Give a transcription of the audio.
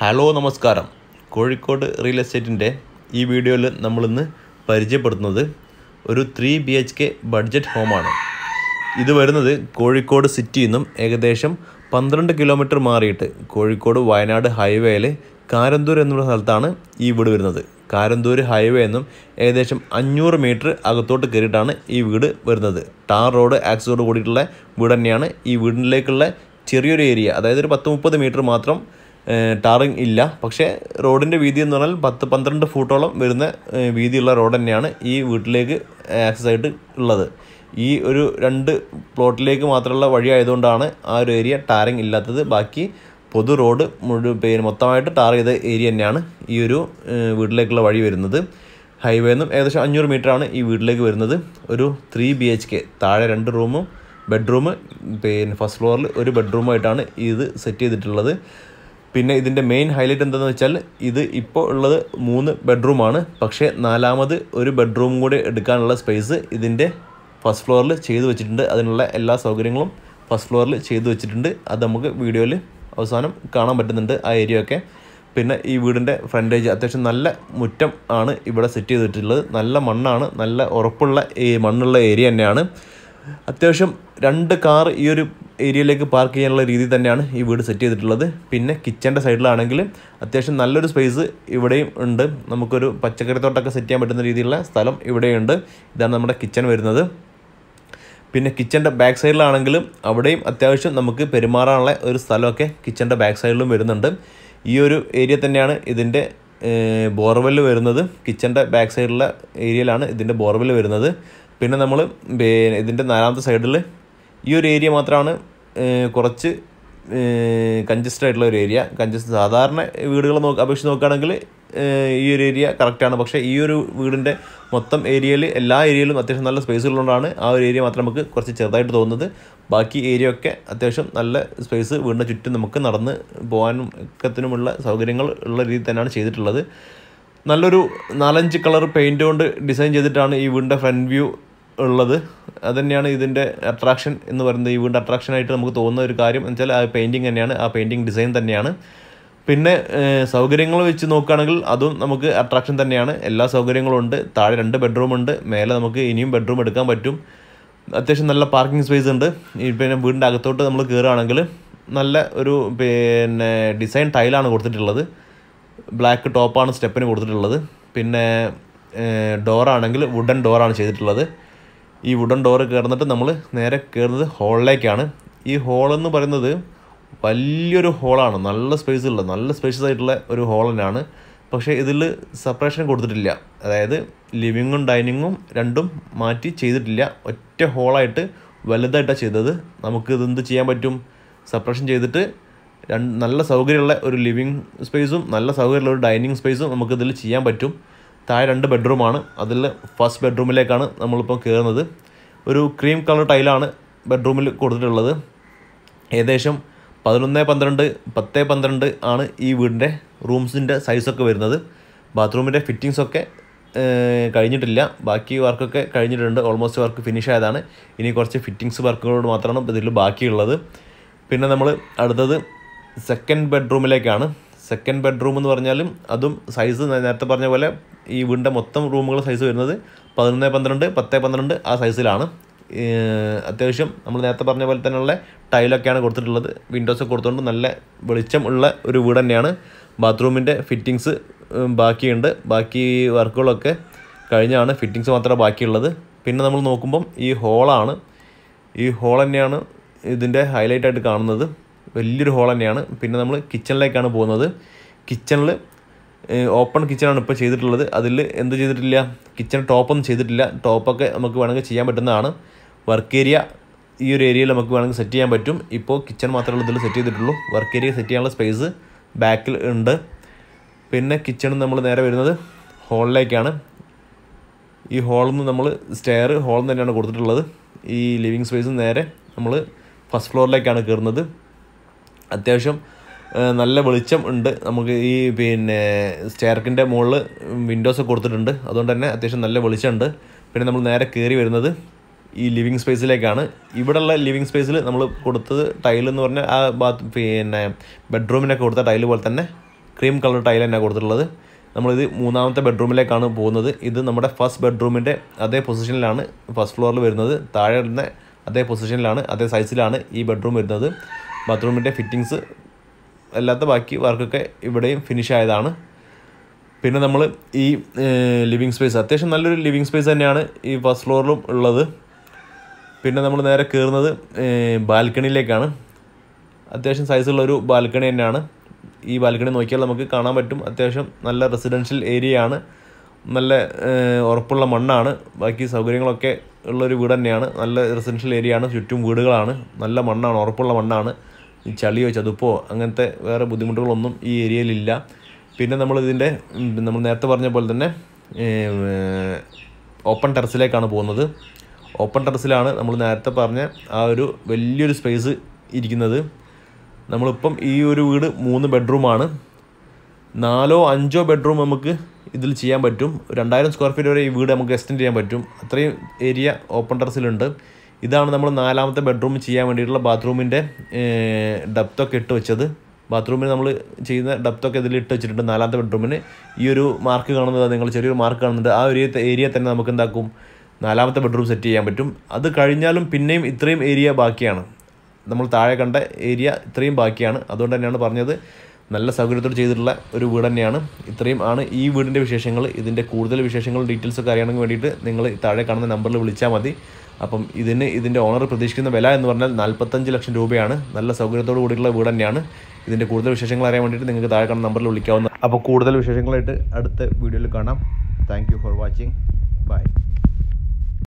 hello നമസ്കാരം Kozhikode real എസ്റ്റേറ്റിൻ്റെ ഈ വീഡിയോയിൽ നമ്മളിന്ന് പരിചയപ്പെടുത്തുന്നത് ഒരു three B H K budget ഹോമാണ് ഇത് വരുന്നത് കോഴിക്കോട് സിറ്റിയിൽ നിന്നും ഏകദേശം പന്ത്രണ്ട് കിലോമീറ്റർ മാറിയിട്ട് കോഴിക്കോട് വയനാട് ഹൈവേയിൽ കാരന്തൂർ എന്നുള്ള സ്ഥലത്താണ് ഈ വീട് വരുന്നത് കാരന്തൂർ ഹൈവേ എന്നും ഏകദേശം അഞ്ഞൂറ് മീറ്റർ അകത്തോട്ട് കയറിയിട്ടാണ് ഈ വീട് വരുന്നത് ടാർ റോഡ് ആക്സിഡോട് കൂടിയിട്ടുള്ള വീട് തന്നെയാണ് ഈ വീടിലേക്കുള്ള ചെറിയൊരു ഏരിയ അതായത് ഒരു പത്ത് മുപ്പത് മീറ്റർ മാത്രം ടാറിങ് ഇല്ല പക്ഷേ റോഡിൻ്റെ വീതി എന്ന് പറഞ്ഞാൽ പത്ത് പന്ത്രണ്ട് ഫൂട്ടോളം വരുന്ന വീതിയുള്ള റോഡ് തന്നെയാണ് ഈ വീട്ടിലേക്ക് ആക്സസ് ആയിട്ട് ഉള്ളത് ഈ ഒരു രണ്ട് പ്ലോട്ടിലേക്ക് മാത്രമുള്ള വഴി ആയതുകൊണ്ടാണ് ആ ഒരു ഏരിയ ടാറിങ് ഇല്ലാത്തത് ബാക്കി പൊതു റോഡ് മുഴുവൻ പിന്നെ മൊത്തമായിട്ട് ടാർ ചെയ്ത ഏരിയ തന്നെയാണ് ഈ ഒരു വീട്ടിലേക്കുള്ള വഴി വരുന്നത് ഹൈവേ നിന്നും ഏകദേശം അഞ്ഞൂറ് മീറ്ററാണ് ഈ വീട്ടിലേക്ക് വരുന്നത് ഒരു ത്രീ ബി എച്ച് കെ താഴെ രണ്ട് റൂമും ബെഡ്റൂം പിന്നെ ഫസ്റ്റ് ഫ്ലോറിൽ ഒരു ബെഡ്റൂമായിട്ടാണ് ഇത് സെറ്റ് ചെയ്തിട്ടുള്ളത് പിന്നെ ഇതിൻ്റെ മെയിൻ ഹൈലൈറ്റ് എന്താണെന്ന് വെച്ചാൽ ഇത് ഇപ്പോൾ ഉള്ളത് മൂന്ന് ബെഡ്റൂമാണ് പക്ഷേ നാലാമത് ഒരു ബെഡ്റൂം കൂടി എടുക്കാനുള്ള സ്പേസ് ഇതിൻ്റെ ഫസ്റ്റ് ഫ്ലോറിൽ ചെയ്തു വെച്ചിട്ടുണ്ട് അതിനുള്ള എല്ലാ സൗകര്യങ്ങളും ഫസ്റ്റ് ഫ്ലോറിൽ ചെയ്തു വെച്ചിട്ടുണ്ട് അത് നമുക്ക് വീഡിയോയിൽ അവസാനം കാണാൻ പറ്റുന്നുണ്ട് ആ ഏരിയ ഒക്കെ പിന്നെ ഈ വീടിൻ്റെ ഫ്രണ്ടേജ് അത്യാവശ്യം നല്ല മുറ്റം ആണ് ഇവിടെ സെറ്റ് ചെയ്തിട്ടുള്ളത് നല്ല മണ്ണാണ് നല്ല ഉറപ്പുള്ള മണ്ണുള്ള ഏരിയ തന്നെയാണ് അത്യാവശ്യം രണ്ട് കാർ ഈ ഒരു ഏരിയയിലേക്ക് പാർക്ക് ചെയ്യാനുള്ള രീതി തന്നെയാണ് ഈ വീട് സെറ്റ് ചെയ്തിട്ടുള്ളത് പിന്നെ കിച്ചൻ്റെ സൈഡിലാണെങ്കിൽ അത്യാവശ്യം നല്ലൊരു സ്പേസ് ഇവിടെയും ഉണ്ട് നമുക്കൊരു പച്ചക്കറിത്തോട്ടൊക്കെ സെറ്റ് ചെയ്യാൻ പറ്റുന്ന രീതിയിലുള്ള സ്ഥലം ഇവിടെയുണ്ട് ഇതാണ് നമ്മുടെ കിച്ചൺ വരുന്നത് പിന്നെ കിച്ചൻ്റെ ബാക്ക് സൈഡിലാണെങ്കിലും അവിടെയും അത്യാവശ്യം നമുക്ക് പെരുമാറാനുള്ള ഒരു സ്ഥലമൊക്കെ കിച്ചൻ്റെ ബാക്ക് സൈഡിലും വരുന്നുണ്ട് ഈ ഒരു ഏരിയ തന്നെയാണ് ഇതിൻ്റെ ബോർവെൽ വരുന്നത് കിച്ചൻ്റെ ബാക്ക് സൈഡിലുള്ള ഏരിയയിലാണ് ഇതിൻ്റെ ബോർവെൽ വരുന്നത് പിന്നെ നമ്മൾ ഇതിൻ്റെ നാലാമത്തെ സൈഡിൽ ഈ ഒരു ഏരിയ മാത്രമാണ് കുറച്ച് കഞ്ചസ്റ്റഡ് ആയിട്ടുള്ള ഒരു ഏരിയ കഞ്ചസ്റ്റ് സാധാരണ വീടുകൾ നോക്ക് അപേക്ഷിച്ച് നോക്കുകയാണെങ്കിൽ ഈ ഒരു ഏരിയ കറക്റ്റാണ് പക്ഷേ ഈ ഒരു വീടിൻ്റെ മൊത്തം ഏരിയയിൽ എല്ലാ ഏരിയയിലും അത്യാവശ്യം നല്ല ഉള്ളതുകൊണ്ടാണ് ആ ഒരു ഏരിയ മാത്രം നമുക്ക് കുറച്ച് ചെറുതായിട്ട് തോന്നുന്നത് ബാക്കി ഏരിയ ഒക്കെ അത്യാവശ്യം നല്ല സ്പേസ് വീടിൻ്റെ ചുറ്റും നമുക്ക് നടന്ന് പോകാനും ഒക്കത്തിനുമുള്ള സൗകര്യങ്ങൾ ഉള്ള രീതി തന്നെയാണ് ചെയ്തിട്ടുള്ളത് നല്ലൊരു നാലഞ്ച് കളർ പെയിൻറ്റ് കൊണ്ട് ഡിസൈൻ ചെയ്തിട്ടാണ് ഈ വീടിൻ്റെ ഫ്രണ്ട് വ്യൂ ഉള്ളത് തന്നെയാണ് ഇതിൻ്റെ അട്രാക്ഷൻ എന്ന് പറയുന്നത് ഈ വീടിൻ്റെ ആയിട്ട് നമുക്ക് തോന്നുന്ന ഒരു കാര്യം എന്ന് വെച്ചാൽ ആ പെയിൻറ്റിങ് തന്നെയാണ് ആ പെയിൻറ്റിങ് ഡിസൈൻ തന്നെയാണ് പിന്നെ സൗകര്യങ്ങൾ വെച്ച് നോക്കുകയാണെങ്കിൽ അതും നമുക്ക് അട്രാക്ഷൻ തന്നെയാണ് എല്ലാ സൗകര്യങ്ങളും ഉണ്ട് താഴെ രണ്ട് ബെഡ്റൂം ഉണ്ട് മേലെ നമുക്ക് ഇനിയും ബെഡ്റൂം എടുക്കാൻ പറ്റും അത്യാവശ്യം നല്ല പാർക്കിംഗ് സ്പേസ് ഉണ്ട് പിന്നെ വീടിൻ്റെ അകത്തോട്ട് നമ്മൾ കയറുകയാണെങ്കിൽ നല്ല ഒരു പിന്നെ ഡിസൈൻ ടൈലാണ് കൊടുത്തിട്ടുള്ളത് ബ്ലാക്ക് ടോപ്പാണ് സ്റ്റെപ്പിന് കൊടുത്തിട്ടുള്ളത് പിന്നെ ഡോറാണെങ്കിൽ വുഡൻ ഡോറാണ് ചെയ്തിട്ടുള്ളത് ഈ വുഡൻ ഡോറ് കയറുന്നിട്ട് നമ്മൾ നേരെ കയറുന്നത് ഹോളിലേക്കാണ് ഈ ഹോളെന്ന് പറയുന്നത് വലിയൊരു ഹോളാണ് നല്ല സ്പേസ് ഉള്ള നല്ല സ്പേഷ്യസ് ആയിട്ടുള്ള ഒരു ഹോൾ തന്നെയാണ് പക്ഷേ ഇതിൽ സെപ്പറേഷൻ കൊടുത്തിട്ടില്ല അതായത് ലിവിങ്ങും ഡൈനിങ്ങും രണ്ടും മാറ്റി ചെയ്തിട്ടില്ല ഒറ്റ ഹോളായിട്ട് വലുതായിട്ടാണ് ചെയ്തത് നമുക്ക് ഇതെന്ത് ചെയ്യാൻ പറ്റും സെപ്പറേഷൻ ചെയ്തിട്ട് രണ്ട് നല്ല സൗകര്യമുള്ള ഒരു ലിവിങ് സ്പേസും നല്ല സൗകര്യമുള്ള ഒരു ഡൈനിങ് സ്പേസും നമുക്കിതിൽ ചെയ്യാൻ പറ്റും താഴെ രണ്ട് ബെഡ്റൂമാണ് അതിൽ ഫസ്റ്റ് ബെഡ്റൂമിലേക്കാണ് നമ്മളിപ്പോൾ കയറുന്നത് ഒരു ക്രീം കളർ ടൈലാണ് ബെഡ്റൂമിൽ കൊടുത്തിട്ടുള്ളത് ഏകദേശം പതിനൊന്ന് പന്ത്രണ്ട് പത്ത് പന്ത്രണ്ട് ആണ് ഈ വീടിൻ്റെ റൂംസിൻ്റെ സൈസൊക്കെ വരുന്നത് ബാത്റൂമിൻ്റെ ഫിറ്റിങ്സൊക്കെ കഴിഞ്ഞിട്ടില്ല ബാക്കി വർക്കൊക്കെ കഴിഞ്ഞിട്ടുണ്ട് ഓൾമോസ്റ്റ് വർക്ക് ഫിനിഷ് ആയതാണ് ഇനി കുറച്ച് ഫിറ്റിങ്സ് വർക്കുകളോട് മാത്രമാണ് ഇതിൽ ബാക്കിയുള്ളത് പിന്നെ നമ്മൾ അടുത്തത് സെക്കൻഡ് ബെഡ്റൂമിലേക്കാണ് സെക്കൻഡ് ബെഡ്റൂം എന്ന് പറഞ്ഞാലും അതും സൈസ് നേരത്തെ പറഞ്ഞ പോലെ ഈ വീടിൻ്റെ മൊത്തം റൂമുകൾ സൈസ് വരുന്നത് പതിനൊന്ന് പന്ത്രണ്ട് പത്ത് പന്ത്രണ്ട് ആ സൈസിലാണ് അത്യാവശ്യം നമ്മൾ നേരത്തെ പറഞ്ഞ പോലെ തന്നെയുള്ള ടൈലൊക്കെയാണ് കൊടുത്തിട്ടുള്ളത് വിൻഡോസ് കൊടുത്തുകൊണ്ട് നല്ല വെളിച്ചം ഉള്ള ഒരു വീട് തന്നെയാണ് ബാത്റൂമിൻ്റെ ഫിറ്റിങ്സ് ബാക്കിയുണ്ട് ബാക്കി വർക്കുകളൊക്കെ കഴിഞ്ഞാണ് ഫിറ്റിങ്സ് മാത്രമേ ബാക്കിയുള്ളത് പിന്നെ നമ്മൾ നോക്കുമ്പം ഈ ഹോളാണ് ഈ ഹോൾ തന്നെയാണ് ഇതിൻ്റെ ഹൈലൈറ്റ് ആയിട്ട് കാണുന്നത് വലിയൊരു ഹോൾ തന്നെയാണ് പിന്നെ നമ്മൾ കിച്ചണിലേക്കാണ് പോകുന്നത് കിച്ചണിൽ ഓപ്പൺ കിച്ചണാണ് ഇപ്പോൾ ചെയ്തിട്ടുള്ളത് അതിൽ എന്ത് ചെയ്തിട്ടില്ല കിച്ചൺ ടോപ്പൊന്നും ചെയ്തിട്ടില്ല ടോപ്പൊക്കെ നമുക്ക് വേണമെങ്കിൽ ചെയ്യാൻ പറ്റുന്നതാണ് വർക്ക് ഏരിയ ഈ ഒരു ഏരിയയിൽ നമുക്ക് വേണമെങ്കിൽ സെറ്റ് ചെയ്യാൻ പറ്റും ഇപ്പോൾ കിച്ചൺ മാത്രമേ ഇതിൽ സെറ്റ് ചെയ്തിട്ടുള്ളൂ വർക്ക് ഏരിയ സെറ്റ് ചെയ്യാനുള്ള സ്പേസ് ബാക്കിൽ ഉണ്ട് പിന്നെ കിച്ചൺ നമ്മൾ നേരെ വരുന്നത് ഹോളിലേക്കാണ് ഈ ഹോളിൽ നിന്ന് നമ്മൾ സ്റ്റെയർ ഹോളിൽ നിന്ന് തന്നെയാണ് കൊടുത്തിട്ടുള്ളത് ഈ ലിവിങ് സ്പേസ് നേരെ നമ്മൾ ഫസ്റ്റ് ഫ്ലോറിലേക്കാണ് കയറുന്നത് അത്യാവശ്യം നല്ല വെളിച്ചം ഉണ്ട് നമുക്ക് ഈ പിന്നെ സ്റ്റെയർക്കിൻ്റെ മുകളിൽ വിൻഡോസ് കൊടുത്തിട്ടുണ്ട് അതുകൊണ്ട് തന്നെ അത്യാവശ്യം നല്ല വെളിച്ചമുണ്ട് പിന്നെ നമ്മൾ നേരെ കയറി വരുന്നത് ഈ ലിവിങ് സ്പേസിലേക്കാണ് ഇവിടെയുള്ള ലിവിങ് സ്പേസിൽ നമ്മൾ കൊടുത്തത് ടൈലെന്ന് പറഞ്ഞാൽ ആ ബാത്ത് പിന്നെ ബെഡ്റൂമിനൊക്കെ കൊടുത്ത ടൈൽ പോലെ തന്നെ ക്രീം കളർ ടൈൽ തന്നെ കൊടുത്തിട്ടുള്ളത് നമ്മളിത് മൂന്നാമത്തെ ബെഡ്റൂമിലേക്കാണ് പോകുന്നത് ഇത് നമ്മുടെ ഫസ്റ്റ് ബെഡ്റൂമിൻ്റെ അതേ പൊസിഷനിലാണ് ഫസ്റ്റ് ഫ്ലോറിൽ വരുന്നത് താഴെ അതേ പൊസിഷനിലാണ് അതേ സൈസിലാണ് ഈ ബെഡ്റൂം വരുന്നത് ബാത്റൂമിൻ്റെ ഫിറ്റിങ്സ് അല്ലാത്ത ബാക്കി വർക്കൊക്കെ ഇവിടെയും ഫിനിഷ് ആയതാണ് പിന്നെ നമ്മൾ ഈ ലിവിങ് സ്പേസ് അത്യാവശ്യം നല്ലൊരു ലിവിങ് സ്പേസ് തന്നെയാണ് ഈ ഫസ്റ്റ് ഫ്ലോറിലും ഉള്ളത് പിന്നെ നമ്മൾ നേരെ കയറുന്നത് ബാൽക്കണിയിലേക്കാണ് അത്യാവശ്യം സൈസുള്ള ഒരു ബാൽക്കണി തന്നെയാണ് ഈ ബാൽക്കണി നോക്കിയാൽ നമുക്ക് കാണാൻ പറ്റും അത്യാവശ്യം നല്ല റെസിഡൻഷ്യൽ ഏരിയയാണ് നല്ല ഉറപ്പുള്ള മണ്ണാണ് ബാക്കി സൗകര്യങ്ങളൊക്കെ ഉള്ളൊരു വീട് തന്നെയാണ് നല്ല റെസിഡൻഷ്യൽ ഏരിയയാണ് ചുറ്റും വീടുകളാണ് നല്ല മണ്ണാണ് ഉറപ്പുള്ള മണ്ണാണ് ഈ ചളിയോ ചതുപ്പോ അങ്ങനത്തെ വേറെ ബുദ്ധിമുട്ടുകളൊന്നും ഈ ഏരിയയിലില്ല പിന്നെ നമ്മളിതിൻ്റെ നമ്മൾ നേരത്തെ പറഞ്ഞ പോലെ തന്നെ ഓപ്പൺ ടെറസിലേക്കാണ് പോകുന്നത് ഓപ്പൺ ടെറസിലാണ് നമ്മൾ നേരത്തെ പറഞ്ഞ ആ ഒരു വലിയൊരു സ്പേസ് ഇരിക്കുന്നത് നമ്മളിപ്പം ഈ ഒരു വീട് മൂന്ന് ബെഡ്റൂമാണ് നാലോ അഞ്ചോ ബെഡ്റൂം നമുക്ക് ഇതിൽ ചെയ്യാൻ പറ്റും രണ്ടായിരം സ്ക്വയർ ഫീറ്റ് വരെ ഈ വീട് നമുക്ക് എക്സ്റ്റെൻഡ് ചെയ്യാൻ പറ്റും അത്രയും ഏരിയ ഓപ്പൺ ടെറസിലുണ്ട് ഇതാണ് നമ്മൾ നാലാമത്തെ ബെഡ്റൂം ചെയ്യാൻ വേണ്ടിയിട്ടുള്ള ബാത്റൂമിൻ്റെ ഡപ്തൊക്കെ ഇട്ട് വെച്ചത് ബാത്റൂമിന് നമ്മൾ ചെയ്യുന്ന ഡപ്തൊക്കെ ഇതിൽ ഇട്ട് വെച്ചിട്ടുണ്ട് നാലാമത്തെ ബെഡ്റൂമിന് ഈ ഒരു മാർക്ക് കാണുന്നത് നിങ്ങൾ ചെറിയൊരു മാർക്ക് കാണുന്നുണ്ട് ആ ഒരു ഏരിയ തന്നെ നമുക്ക് എന്താക്കും നാലാമത്തെ ബെഡ്റൂം സെറ്റ് ചെയ്യാൻ പറ്റും അത് കഴിഞ്ഞാലും പിന്നെയും ഇത്രയും ഏരിയ ബാക്കിയാണ് നമ്മൾ താഴെ കണ്ട ഏരിയ ഇത്രയും ബാക്കിയാണ് അതുകൊണ്ട് തന്നെയാണ് പറഞ്ഞത് നല്ല സൗകര്യത്തോട് ചെയ്തിട്ടുള്ള ഒരു വീട് തന്നെയാണ് ഇത്രയും ആണ് ഈ വീടിൻ്റെ വിശേഷങ്ങൾ ഇതിൻ്റെ കൂടുതൽ വിശേഷങ്ങളും ഡീറ്റെയിൽസൊക്കെ അറിയണമെങ്കിൽ വേണ്ടിയിട്ട് നിങ്ങൾ താഴെ കാണുന്ന നമ്പറിൽ വിളിച്ചാൽ മതി അപ്പം ഇതിന് ഇതിൻ്റെ ഓണർ പ്രതീക്ഷിക്കുന്ന വില എന്ന് പറഞ്ഞാൽ നാൽപ്പത്തഞ്ച് ലക്ഷം രൂപയാണ് നല്ല സൗകര്യത്തോടു കൂടിയുള്ള വീട് തന്നെയാണ് ഇതിൻ്റെ കൂടുതൽ വിശേഷങ്ങൾ അറിയാൻ വേണ്ടിയിട്ട് നിങ്ങൾക്ക് താഴെ കാണുന്ന നമ്പറിൽ വിളിക്കാവുന്ന അപ്പോൾ കൂടുതൽ വിശേഷങ്ങളായിട്ട് അടുത്ത വീഡിയോയിൽ കാണാം താങ്ക് ഫോർ വാച്ചിങ് ബൈ